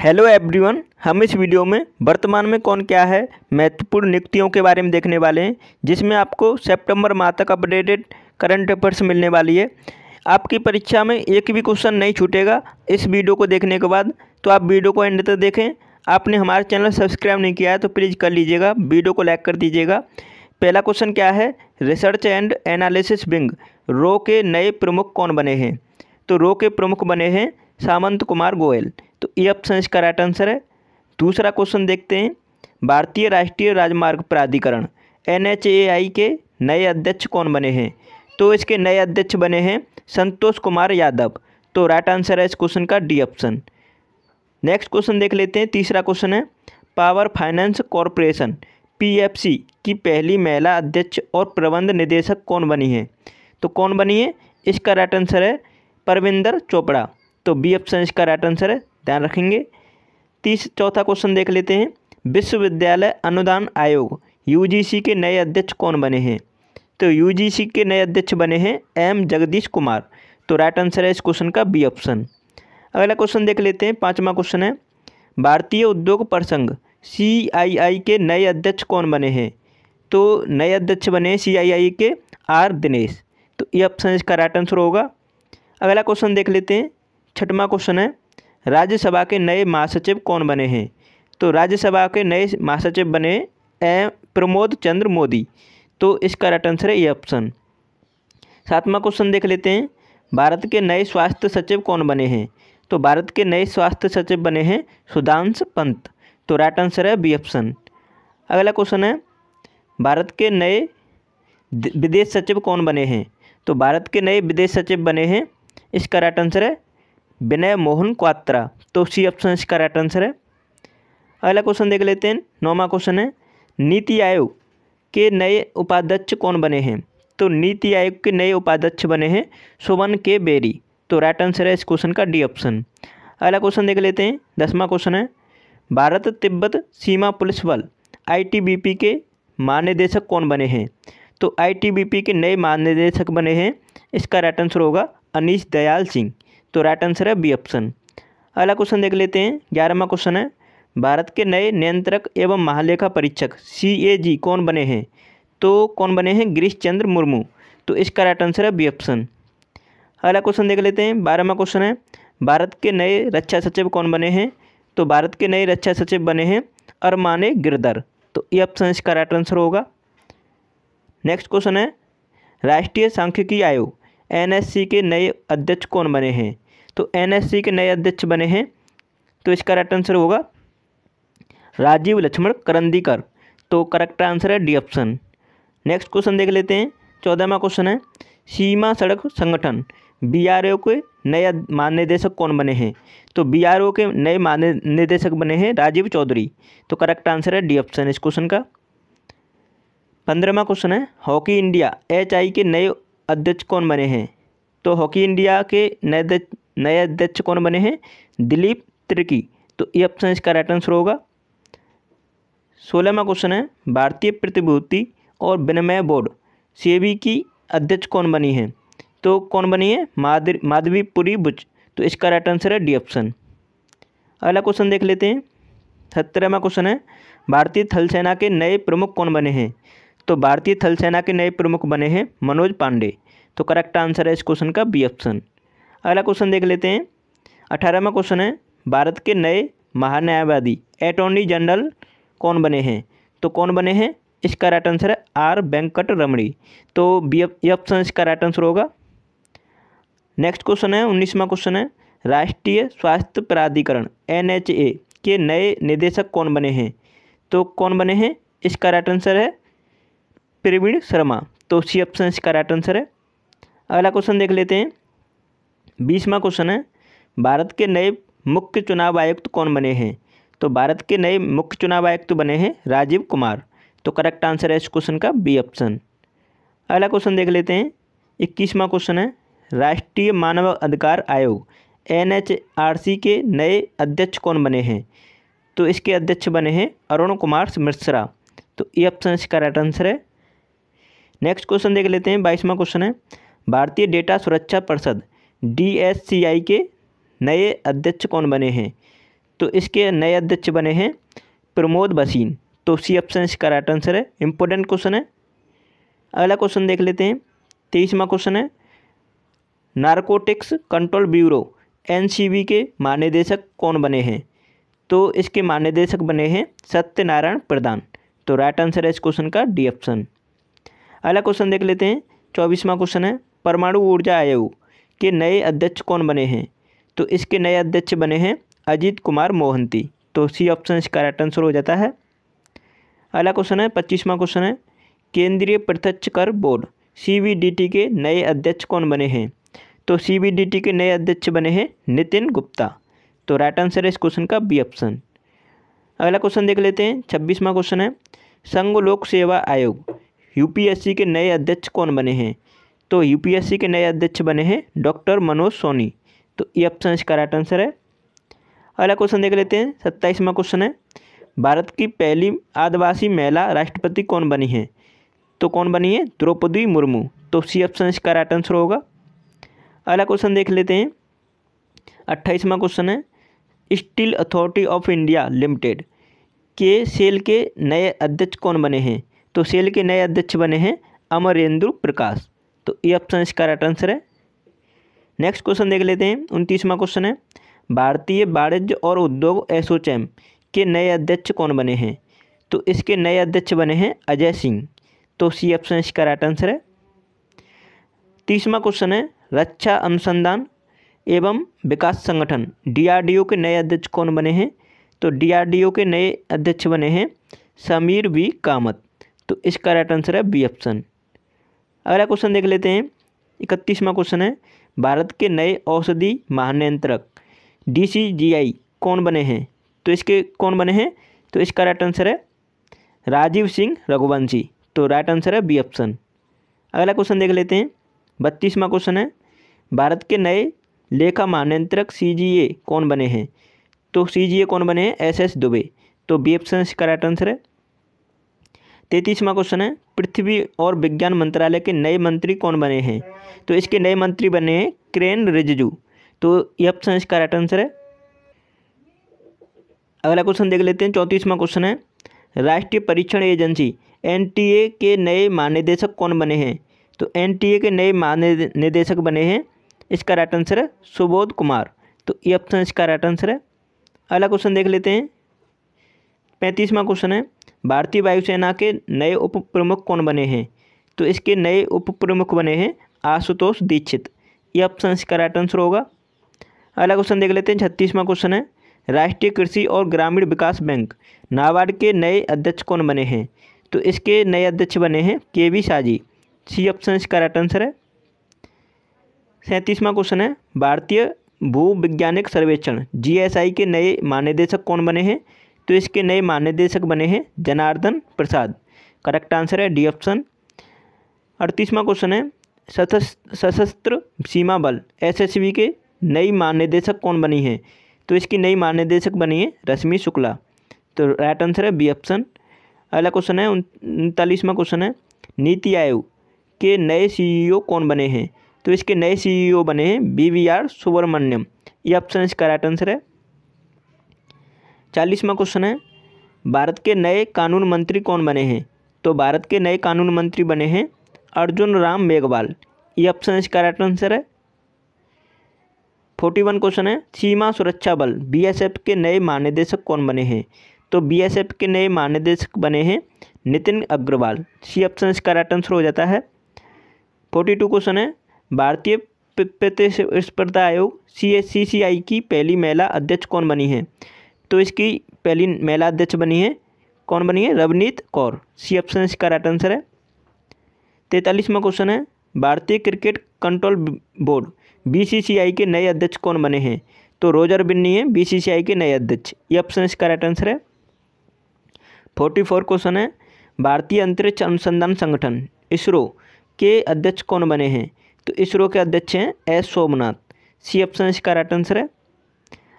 hello everyone हम इस video में वर्तमान में कौन क्या है महत्वपूर्ण नियुक्तियों के बारे में देखने वाले हैं जिसमें आपको सितंबर माह तक अपडेटेड करंट अफेयर्स मिलने वाली है आपकी परीक्षा में एक भी क्वेश्चन नहीं छूटेगा इस वीडियो को देखने के बाद तो आप वीडियो को एंड तक देखें आपने हमारा चैनल सब्सक्राइब नहीं किया है तो प्लीज़ कर लीजिएगा वीडियो को लाइक कर दीजिएगा पहला क्वेश्चन क्या है रिसर्च एंड एनालिसिस विंग रो के नए प्रमुख कौन बने हैं तो रो के प्रमुख बने हैं सामंत कुमार गोयल तो ये ऑप्शन इसका राइट आंसर है दूसरा क्वेश्चन देखते हैं भारतीय राष्ट्रीय राजमार्ग प्राधिकरण एन के नए अध्यक्ष कौन बने हैं तो इसके नए अध्यक्ष बने हैं संतोष कुमार यादव तो राइट आंसर है इस क्वेश्चन का डी ऑप्शन नेक्स्ट क्वेश्चन देख लेते हैं तीसरा क्वेश्चन है पावर फाइनेंस कॉरपोरेशन पी की पहली महिला अध्यक्ष और प्रबंध निदेशक कौन बनी है तो कौन बनी है इसका राइट आंसर है परविंदर चोपड़ा तो बी ऑप्शन इसका राइट आंसर है ध्यान रखेंगे तीस चौथा क्वेश्चन देख लेते हैं विश्वविद्यालय अनुदान आयोग यूजीसी के नए अध्यक्ष कौन बने हैं तो यूजीसी के नए अध्यक्ष बने हैं एम जगदीश कुमार तो राइट आंसर है इस क्वेश्चन का बी ऑप्शन अगला क्वेश्चन देख लेते हैं पाँचवा क्वेश्चन है भारतीय उद्योग परिसंघ सी आई आई के नए अध्यक्ष कौन बने हैं तो नए अध्यक्ष बने हैं सी आई आई के आर दिनेश तो ये ऑप्शन इसका राइट आंसर होगा अगला क्वेश्चन देख लेते हैं छठवा क्वेश्चन है राज्यसभा के नए महासचिव कौन बने हैं तो राज्यसभा के नए महासचिव बने ए प्रमोद चंद्र मोदी तो इसका राइट आंसर है ये ऑप्शन सातवां क्वेश्चन देख लेते हैं भारत के नए स्वास्थ्य सचिव कौन बने हैं तो भारत के नए स्वास्थ्य सचिव बने हैं सुधांश पंत तो राइट आंसर है बी ऑप्शन अगला क्वेश्चन है भारत के नए विदेश सचिव कौन बने हैं तो भारत के नए विदेश सचिव बने हैं इसका राइट आंसर है विनय मोहन क्वात्रा तो सी ऑप्शन इसका राइट आंसर है अगला क्वेश्चन देख लेते हैं नौवा क्वेश्चन है नीति आयोग के नए उपाध्यक्ष कौन बने हैं तो नीति आयोग के नए उपाध्यक्ष बने हैं सुवन के बेरी तो राइट आंसर है इस क्वेश्चन का डी ऑप्शन अगला क्वेश्चन देख लेते हैं दसवां क्वेश्चन है भारत तिब्बत सीमा पुलिस बल आई के महानिदेशक कौन बने हैं तो आई के नए महानिदेशक बने हैं इसका राइट आंसर होगा अनिश दयाल सिंह तो राइट आंसर है बी ऑप्शन अगला क्वेश्चन देख लेते हैं ग्यारहवा क्वेश्चन है भारत के नए नियंत्रक एवं महालेखा परीक्षक सी ए जी कौन बने हैं तो कौन बने हैं गिरीश चंद्र मुर्मू तो इसका राइट आंसर है बी ऑप्शन अगला क्वेश्चन देख लेते हैं बारहवा क्वेश्चन है भारत के नए रक्षा सचिव कौन बने हैं तो भारत के नए रक्षा सचिव बने हैं अरमाने गिरदर तो ये ऑप्शन इसका राइट आंसर होगा नेक्स्ट क्वेश्चन है राष्ट्रीय सांख्यिकी आयोग एनएससी के नए अध्यक्ष कौन बने हैं तो एनएससी के नए अध्यक्ष बने हैं तो इसका राइट आंसर होगा राजीव लक्ष्मण करंदीकर तो करेक्ट आंसर है डी ऑप्शन नेक्स्ट क्वेश्चन देख लेते हैं चौदहवा क्वेश्चन है सीमा सड़क संगठन बी आर ओ के नए महानिदेशक कौन बने हैं तो बी आर ओ के नए महानिदेशक बने हैं राजीव चौधरी तो करेक्ट आंसर है डी ऑप्शन इस क्वेश्चन का पंद्रहवा क्वेश्चन है हॉकी इंडिया एच आई के नए अध्यक्ष कौन बने हैं तो हॉकी इंडिया के नए नए अध्यक्ष कौन बने हैं दिलीप त्रिकी तो ये ऑप्शन इसका राइट आंसर होगा सोलहवा क्वेश्चन है भारतीय प्रतिभूति और विनिमय बोर्ड सी की अध्यक्ष कौन बनी है तो कौन बनी है माधवी माधवी पुरी बुच तो इसका राइट आंसर है डी ऑप्शन अगला क्वेश्चन देख लेते हैं सत्रहवा क्वेश्चन है भारतीय थल सेना के नए प्रमुख कौन बने हैं तो भारतीय थल सेना के नए प्रमुख बने हैं मनोज पांडे तो करेक्ट आंसर है इस क्वेश्चन का बी ऑप्शन अगला क्वेश्चन देख लेते हैं अठारहवा क्वेश्चन है भारत के नए महान्यायवादी अटॉर्नी जनरल कौन बने हैं तो कौन बने हैं इसका राइट आंसर है आर वेंकट रमणी तो बी ऑप्शन इसका राइट आंसर होगा नेक्स्ट क्वेश्चन है उन्नीसवा क्वेश्चन है राष्ट्रीय स्वास्थ्य प्राधिकरण एन के नए निदेशक कौन बने हैं तो कौन बने हैं इसका राइट आंसर है प्रवीण शर्मा तो सी ऑप्शन इसका राइट आंसर है अगला क्वेश्चन देख लेते हैं बीसवा क्वेश्चन है भारत के नए मुख्य चुनाव आयुक्त कौन बने हैं तो भारत के नए मुख्य चुनाव आयुक्त बने हैं राजीव कुमार तो करेक्ट आंसर है इस क्वेश्चन का बी ऑप्शन अगला क्वेश्चन देख लेते हैं इक्कीसवां क्वेश्चन है राष्ट्रीय मानव अधिकार आयोग एन के नए अध्यक्ष कौन बने हैं तो इसके अध्यक्ष बने हैं अरुण कुमार मिश्रा तो ये e ऑप्शन इसका राइट आंसर है नेक्स्ट क्वेश्चन देख लेते हैं बाईसवां क्वेश्चन है भारतीय डेटा सुरक्षा परिषद डी के नए अध्यक्ष कौन बने हैं तो इसके नए अध्यक्ष बने हैं प्रमोद बसीन तो सी ऑप्शन इसका राइट आंसर है इम्पोर्टेंट क्वेश्चन है अगला क्वेश्चन देख लेते हैं तेईसवा क्वेश्चन है नारकोटिक्स कंट्रोल ब्यूरो एनसीबी के महानिदेशक कौन बने हैं तो इसके महानिदेशक बने हैं सत्यनारायण प्रधान तो राइट आंसर है इस क्वेश्चन का डी ऑप्शन अगला क्वेश्चन देख लेते हैं चौबीसवा क्वेश्चन है परमाणु ऊर्जा आयोग के नए अध्यक्ष कौन बने हैं तो इसके नए अध्यक्ष बने हैं अजीत कुमार मोहंती तो सी ऑप्शन इसका राइट आंसर हो जाता है अगला क्वेश्चन है पच्चीसवां क्वेश्चन है केंद्रीय प्रत्यक्ष कर बोर्ड सी के नए अध्यक्ष कौन बने हैं तो सी के नए अध्यक्ष बने हैं नितिन गुप्ता तो राइट आंसर है इस क्वेश्चन का बी ऑप्शन अगला क्वेश्चन देख लेते हैं छब्बीसवां क्वेश्चन है संघ लोक सेवा आयोग यूपीएससी के नए अध्यक्ष कौन बने हैं तो यूपीएससी के नए अध्यक्ष बने हैं डॉक्टर मनोज सोनी तो ये ऑप्शन इसका राइट आंसर है अगला क्वेश्चन देख लेते हैं सत्ताईसवा क्वेश्चन है भारत की पहली आदिवासी महिला राष्ट्रपति कौन बनी है तो कौन बनी है द्रौपदी मुर्मू तो सी ऑप्शन इसका राइट आंसर होगा अगला क्वेश्चन देख लेते हैं अट्ठाईसवा क्वेश्चन है steel authority of India limited के सेल के नए अध्यक्ष कौन बने हैं तो सेल के नए अध्यक्ष बने हैं अमरेंद्र प्रकाश तो ये ऑप्शन इसका राइट आंसर है नेक्स्ट क्वेश्चन देख लेते हैं उनतीसवा क्वेश्चन है भारतीय वाणिज्य और उद्योग एसोचैम के नए अध्यक्ष कौन बने हैं तो इसके नए अध्यक्ष बने हैं अजय सिंह तो सी ऑप्शन इसका राइट आंसर है तीसवा क्वेश्चन है रक्षा अनुसंधान एवं विकास संगठन डीआरडीओ के नए अध्यक्ष कौन बने हैं तो डीआरडीओ के नए अध्यक्ष बने हैं समीर वी कामत तो इसका राइट आंसर है बी ऑप्शन अगला क्वेश्चन देख लेते हैं इकतीसवा क्वेश्चन है भारत के नए औषधि महानियंत्रक डी सी जी आई कौन बने हैं तो इसके कौन बने हैं तो इसका राइट आंसर है राजीव सिंह रघुवंशी तो राइट आंसर है बी ऑप्शन अगला क्वेश्चन देख लेते हैं बत्तीसवा क्वेश्चन है भारत के नए लेखा महानियंत्रक सी जी ए कौन बने हैं तो सी जी ए कौन बने हैं एस एस दुबे तो बी ऑप्शन इसका राइट आंसर है तैतीसवा क्वेश्चन है पृथ्वी और विज्ञान मंत्रालय के नए मंत्री कौन बने हैं तो इसके नए मंत्री बने हैं क्रेन रिजिजू तो ये ऑप्शन इसका राइट आंसर है अगला क्वेश्चन देख लेते हैं चौंतीसवां क्वेश्चन है राष्ट्रीय परीक्षण एजेंसी एन के नए महानिदेशक कौन बने हैं तो एन के नए महानिदेशक बने हैं इसका राइट आंसर है सुबोध कुमार तो ये ऑप्शन इसका राइट आंसर है अगला क्वेश्चन देख लेते हैं पैंतीसवां क्वेश्चन है भारतीय वायुसेना के नए उप प्रमुख कौन बने हैं तो इसके नए उप प्रमुख बने हैं आशुतोष दीक्षित ये ऑप्शन इसका राइट आंसर होगा अगला क्वेश्चन देख लेते हैं छत्तीसवां क्वेश्चन है राष्ट्रीय कृषि और ग्रामीण विकास बैंक नाबार्ड के नए अध्यक्ष कौन बने हैं तो इसके नए अध्यक्ष बने हैं K V Shaji C option इसका राइट आंसर है सैंतीसवां क्वेश्चन है भारतीय भू वैज्ञानिक सर्वेक्षण आई के नए महानिदेशक कौन बने हैं तो इसके नए महानिदेशक बने हैं जनार्दन प्रसाद करेक्ट आंसर है डी ऑप्शन अड़तीसवां क्वेश्चन है सशस्त्र सीमा बल एसएसबी के नई महानिदेशक कौन बनी है तो इसकी नई महानिदेशक बनी है रश्मि शुक्ला तो राइट आंसर है बी ऑप्शन अगला क्वेश्चन है उनतालीसवां क्वेश्चन है नीति आयोग के नए सीईओ e कौन बने हैं तो इसके नए सीईओ e बने हैं बी वी आर सुब्रमण्यम ये ऑप्शन इसका राइट आंसर है चालीसवा क्वेश्चन है भारत के नए कानून मंत्री कौन बने हैं तो भारत के नए कानून मंत्री बने हैं अर्जुन राम मेघवाल ये ऑप्शन इसका राइट आंसर है फोर्टी वन क्वेश्चन है सीमा सुरक्षा बल बीएसएफ के नए महानिदेशक कौन बने हैं तो बीएसएफ के नए महानिदेशक बने हैं नितिन अग्रवाल सी ऑप्शन इसका राइट आंसर हो जाता है फोर्टी टू क्वेश्चन है भारतीय प्रतिस्पर्धा आयोग सी एस सी सी आई की पहली महिला अध्यक्ष कौन बनी है तो इसकी पहली महिला अध्यक्ष बनी है कौन बनी है रवनीत कौर सी ऑप्शन इसका राइट आंसर है तैतालीसवा क्वेश्चन है भारतीय क्रिकेट कंट्रोल बोर्ड बीसीसीआई के नए अध्यक्ष कौन बने हैं तो रोजर बिन्नी है बीसीसीआई के नए अध्यक्ष ये e ऑप्शन इसका राइट आंसर है फोर्टी फोर क्वेश्चन है भारतीय अंतरिक्ष अनुसंधान संगठन इसरो के अध्यक्ष कौन बने हैं तो इसरो के अध्यक्ष हैं एस सोमनाथ सी ऑप्शन इसका राइट आंसर है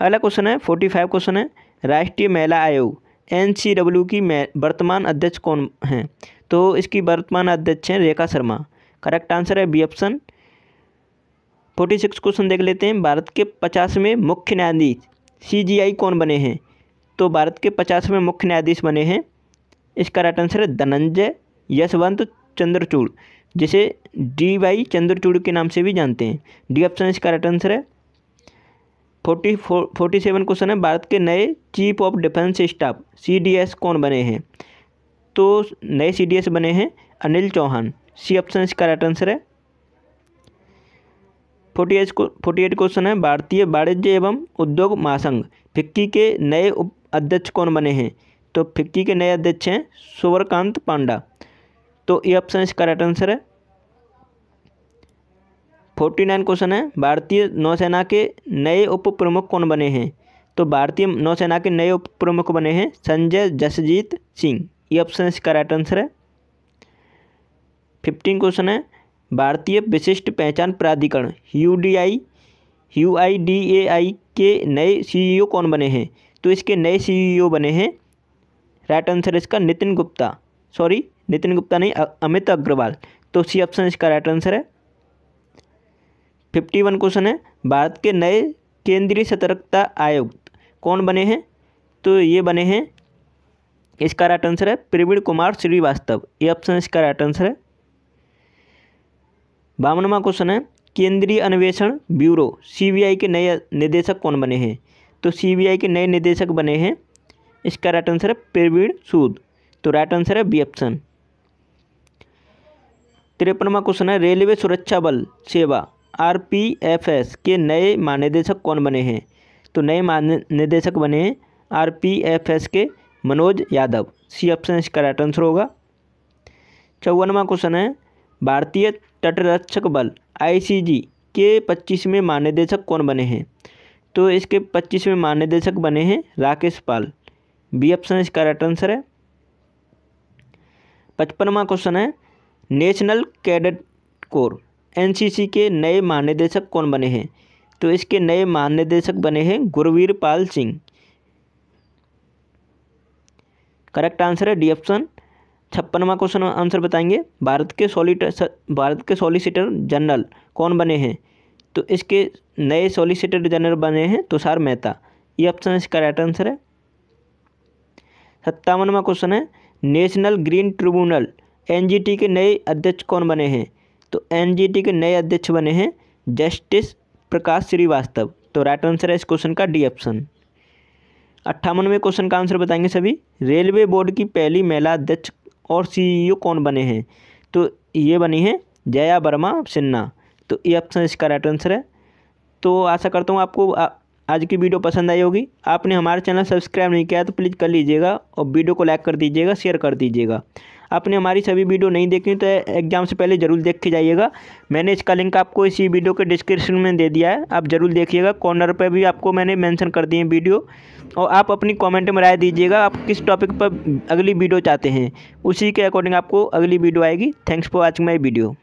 अगला क्वेश्चन है फोर्टी फाइव क्वेश्चन है राष्ट्रीय महिला आयोग एन सी डब्ल्यू की वर्तमान अध्यक्ष कौन हैं तो इसकी वर्तमान अध्यक्ष हैं रेखा शर्मा करेक्ट आंसर है B option forty six question देख लेते हैं भारत के पचासवें मुख्य न्यायाधीश सी जी आई कौन बने हैं तो भारत के पचासवें मुख्य न्यायाधीश बने हैं इसका राइट आंसर है धनंजय यशवंत चंद्रचूड़ जिसे डी वाई चंद्रचूड़ के नाम से भी जानते हैं डी ऑप्शन इसका राइट आंसर है forty four forty seven question है भारत के नए chief of defence staff CDS कौन बने हैं तो नए सीडीएस बने हैं अनिल चौहान सी ऑप्शन इसका राइट आंसर है forty eight forty eight question है भारतीय वाणिज्य एवं उद्योग महासंघ फिक्की के नए उप अध्यक्ष कौन बने हैं तो फिक्की के नए अध्यक्ष हैं सुवरकांत पांडा तो ये ऑप्शन इसका राइट आंसर है फोर्टी नाइन क्वेश्चन है भारतीय नौसेना के नए उप प्रमुख कौन बने हैं तो भारतीय नौसेना के नए उप प्रमुख बने हैं संजय जसजीत सिंह ये ऑप्शन इसका राइट आंसर है फिफ्टीन क्वेश्चन है भारतीय विशिष्ट पहचान प्राधिकरण U D I U I D A I के नए सीईओ e कौन बने हैं तो इसके नए सीईओ e बने हैं राइट आंसर इसका नितिन गुप्ता सॉरी नितिन गुप्ता नहीं अमित अग्रवाल तो सी ऑप्शन इसका राइट आंसर है फिफ्टी वन क्वेश्चन है भारत के नए केंद्रीय सतर्कता आयुक्त कौन बने हैं तो ये बने हैं इसका राइट आंसर है प्रवीण कुमार श्रीवास्तव ये ऑप्शन इसका राइट आंसर है बावनवा क्वेश्चन है केंद्रीय अन्वेषण ब्यूरो सीबीआई के नए निदेशक कौन बने हैं तो सीबीआई के नए निदेशक बने हैं इसका राइट आंसर है प्रवीण सूद तो राइट आंसर है बी ऑप्शन तिरपनवा क्वेश्चन है रेलवे सुरक्षा बल सेवा आर पी एफ एस के नए महानिदेशक कौन बने हैं तो नए महानिदेशक बने हैं आर पी एफ एस के मनोज यादव सी ऑप्शन इसका राइट आंसर होगा चौवनवा क्वेश्चन है भारतीय तटरक्षक बल आईसीजी के पच्चीसवें महानिदेशक कौन बने हैं तो इसके पच्चीसवें महानिदेशक बने हैं राकेश पाल बी ऑप्शन इसका राइट आंसर है पचपनवा क्वेश्चन है नेशनल कैडेट कोर एनसीसी के नए महानिदेशक कौन बने हैं तो इसके नए महानिदेशक बने हैं गुरवीर पाल सिंह करेक्ट आंसर है डी ऑप्शन छप्पनवा क्वेश्चन आंसर बताएंगे भारत के सॉलिट भारत के सॉलिसिटर जनरल कौन बने हैं तो इसके नए सॉलिसिटर जनरल बने हैं तुषार मेहता ये ऑप्शन इसका राइट आंसर है सत्तावनवा क्वेश्चन है नेशनल ग्रीन ट्रिब्यूनल एनजीटी के नए अध्यक्ष कौन बने हैं तो एन के नए अध्यक्ष बने हैं जस्टिस प्रकाश श्रीवास्तव तो राइट आंसर है इस क्वेश्चन का डी ऑप्शन अट्ठावनवें क्वेश्चन का आंसर बताएंगे सभी रेलवे बोर्ड की पहली महिला अध्यक्ष और सीईओ e कौन बने हैं तो ये बनी है जया वर्मा सिन्हा तो ये ऑप्शन इसका राइट आंसर है तो आशा करता हूँ आपको आ, आज की वीडियो पसंद आई होगी आपने हमारा चैनल सब्सक्राइब नहीं किया तो प्लीज़ कर लीजिएगा और वीडियो को लाइक कर दीजिएगा शेयर कर दीजिएगा आपने हमारी सभी वीडियो नहीं देखी तो एग्ज़ाम से पहले ज़रूर देख के जाइएगा मैंने इसका लिंक आपको इसी वीडियो के डिस्क्रिप्शन में दे दिया है आप ज़रूर देखिएगा कॉर्नर पर भी आपको मैंने मैंशन कर दिए वीडियो और आप अपनी कॉमेंट में राय दीजिएगा आप किस टॉपिक पर अगली वीडियो चाहते हैं उसी के अकॉर्डिंग आपको अगली वीडियो आएगी thanks for watching my video